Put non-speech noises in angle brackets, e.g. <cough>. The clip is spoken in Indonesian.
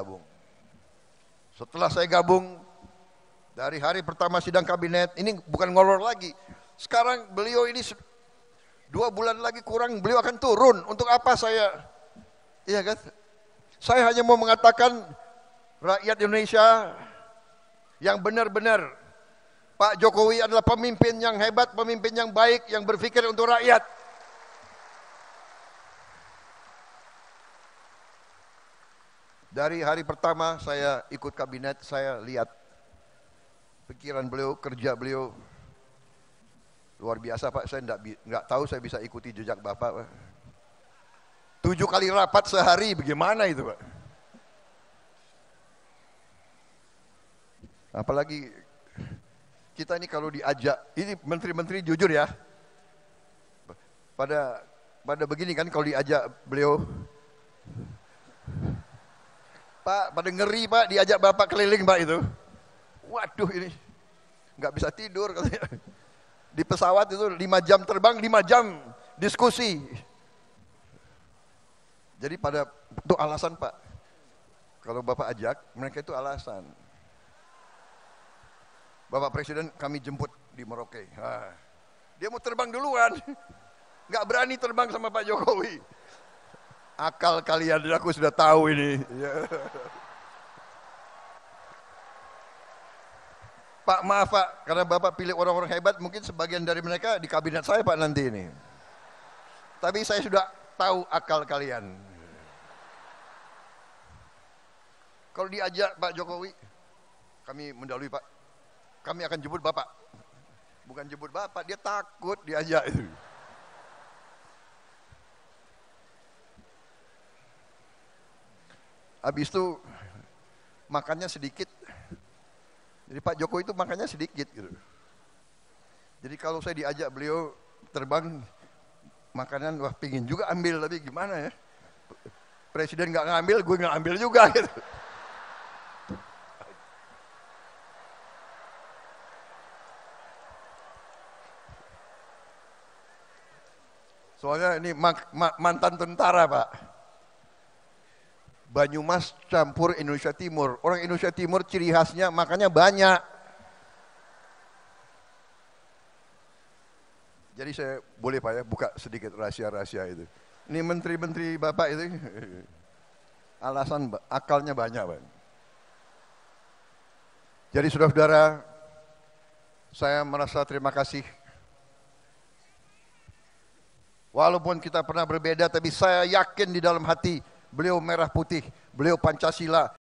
gabung. Setelah saya gabung dari hari pertama sidang kabinet, ini bukan ngolor lagi. Sekarang beliau ini dua bulan lagi kurang beliau akan turun. Untuk apa saya? Iya kan? Saya hanya mau mengatakan rakyat Indonesia yang benar-benar Pak Jokowi adalah pemimpin yang hebat, pemimpin yang baik, yang berpikir untuk rakyat. Dari hari pertama saya ikut kabinet, saya lihat pikiran beliau, kerja beliau luar biasa Pak. Saya enggak enggak tahu saya bisa ikuti jejak Bapak, Pak. Tujuh kali rapat sehari bagaimana itu, Pak? Apalagi kita ini kalau diajak, ini menteri-menteri jujur ya. Pada pada begini kan kalau diajak beliau Pak, pada ngeri Pak, diajak Bapak keliling Pak itu. Waduh ini, nggak bisa tidur katanya. Di pesawat itu 5 jam terbang, 5 jam diskusi. Jadi pada itu alasan Pak. Kalau Bapak ajak, mereka itu alasan. Bapak Presiden kami jemput di Merauke. Ah, dia mau terbang duluan. Nggak berani terbang sama Pak Jokowi akal kalian aku sudah tahu ini. Ya. Pak maaf Pak, karena Bapak pilih orang-orang hebat, mungkin sebagian dari mereka di kabinet saya Pak nanti ini. Tapi saya sudah tahu akal kalian. Kalau diajak Pak Jokowi, kami mendalui Pak. Kami akan jemput Bapak. Bukan jemput Bapak, dia takut diajak itu. Habis itu makannya sedikit. Jadi Pak Jokowi itu makannya sedikit gitu. Jadi kalau saya diajak beliau terbang makanan wah pingin juga ambil tapi gimana ya? Presiden nggak ngambil, gue nggak ambil juga gitu. Soalnya ini mantan tentara, Pak. Banyumas campur Indonesia Timur. Orang Indonesia Timur ciri khasnya makanya banyak. Jadi saya boleh Pak ya buka sedikit rahasia-rahasia itu. Ini menteri-menteri Bapak itu <laughs> alasan akalnya banyak Pak. Jadi saudara-saudara saya merasa terima kasih Walaupun kita pernah berbeda, tapi saya yakin di dalam hati beliau merah putih beliau pancasila